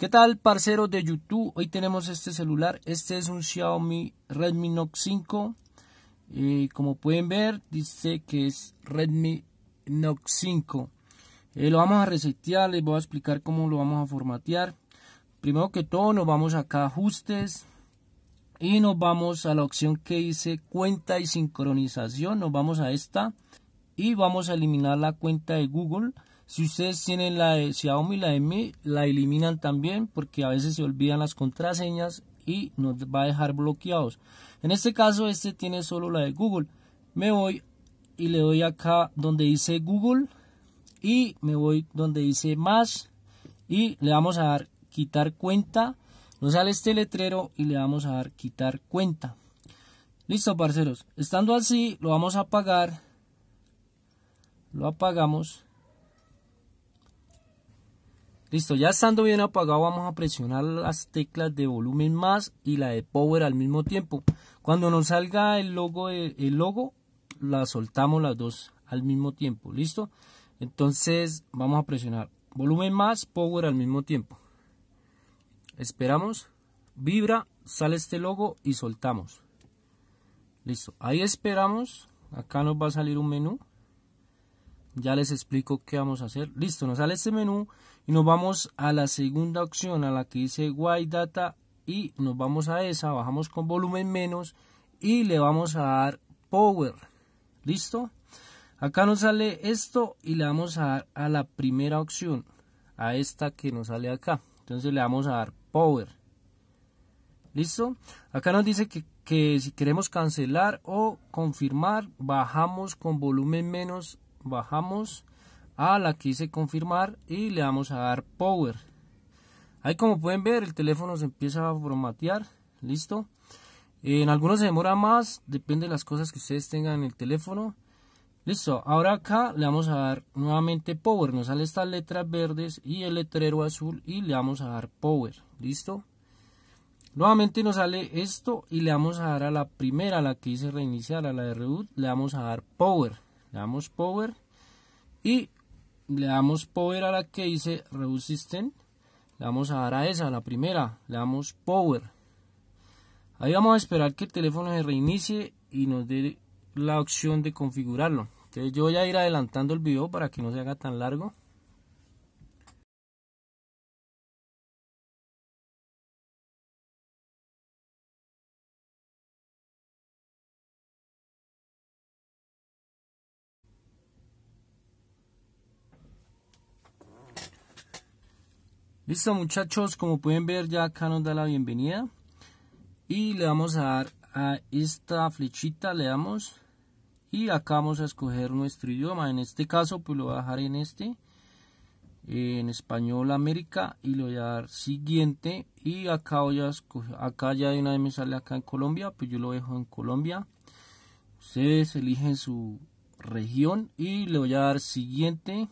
¿Qué tal, parceros de YouTube? Hoy tenemos este celular. Este es un Xiaomi Redmi Note 5. como pueden ver, dice que es Redmi Note 5. Eh, lo vamos a resetear. Les voy a explicar cómo lo vamos a formatear. Primero que todo, nos vamos acá a ajustes. Y nos vamos a la opción que dice cuenta y sincronización. Nos vamos a esta. Y vamos a eliminar la cuenta de Google si ustedes tienen la de Xiaomi, la de Mi, la eliminan también porque a veces se olvidan las contraseñas y nos va a dejar bloqueados. En este caso, este tiene solo la de Google. Me voy y le doy acá donde dice Google y me voy donde dice más y le vamos a dar quitar cuenta. Nos sale este letrero y le vamos a dar quitar cuenta. Listo, parceros. Estando así, lo vamos a apagar. Lo apagamos Listo, ya estando bien apagado vamos a presionar las teclas de volumen más y la de power al mismo tiempo. Cuando nos salga el logo, el logo la soltamos las dos al mismo tiempo, ¿listo? Entonces vamos a presionar volumen más, power al mismo tiempo. Esperamos, vibra, sale este logo y soltamos. Listo, ahí esperamos, acá nos va a salir un menú ya les explico qué vamos a hacer. Listo, nos sale este menú y nos vamos a la segunda opción, a la que dice white Data y nos vamos a esa, bajamos con volumen menos y le vamos a dar Power. ¿Listo? Acá nos sale esto y le vamos a dar a la primera opción, a esta que nos sale acá. Entonces le vamos a dar Power. ¿Listo? Acá nos dice que, que si queremos cancelar o confirmar, bajamos con volumen menos bajamos a la que dice confirmar y le vamos a dar power ahí como pueden ver el teléfono se empieza a formatear listo en algunos se demora más depende de las cosas que ustedes tengan en el teléfono listo ahora acá le vamos a dar nuevamente power nos sale estas letras verdes y el letrero azul y le vamos a dar power listo Nuevamente nos sale esto y le vamos a dar a la primera, la que hice reiniciar, a la de reboot, le vamos a dar power. Le damos power y le damos power a la que dice System. Le vamos a dar a esa, la primera. Le damos power. Ahí vamos a esperar que el teléfono se reinicie y nos dé la opción de configurarlo. Entonces yo voy a ir adelantando el video para que no se haga tan largo. Listo muchachos, como pueden ver ya acá nos da la bienvenida. Y le vamos a dar a esta flechita, le damos. Y acá vamos a escoger nuestro idioma. En este caso pues lo voy a dejar en este. En español América y le voy a dar siguiente. Y acá voy a acá ya de una vez me sale acá en Colombia, pues yo lo dejo en Colombia. Ustedes eligen su región y le voy a dar siguiente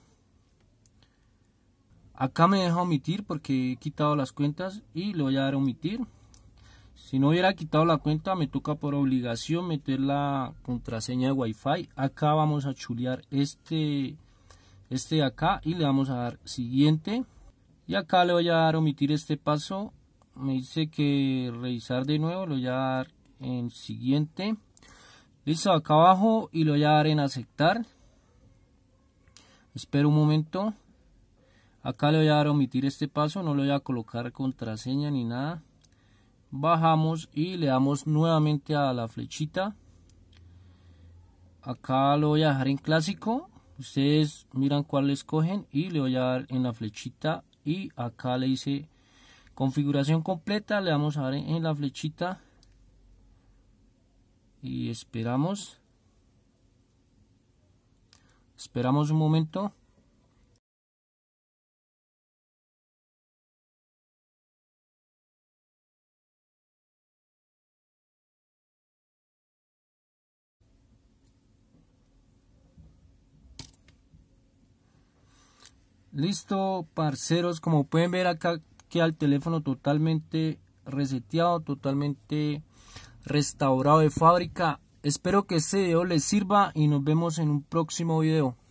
acá me deja omitir porque he quitado las cuentas y le voy a dar omitir si no hubiera quitado la cuenta me toca por obligación meter la contraseña de Wi-Fi. acá vamos a chulear este este de acá y le vamos a dar siguiente y acá le voy a dar omitir este paso me dice que revisar de nuevo lo voy a dar en siguiente listo acá abajo y lo voy a dar en aceptar espero un momento acá le voy a dar a omitir este paso no le voy a colocar contraseña ni nada bajamos y le damos nuevamente a la flechita acá lo voy a dejar en clásico ustedes miran cuál le escogen y le voy a dar en la flechita y acá le dice configuración completa le vamos a dar en la flechita y esperamos esperamos un momento Listo, parceros, como pueden ver acá queda el teléfono totalmente reseteado, totalmente restaurado de fábrica. Espero que este video les sirva y nos vemos en un próximo video.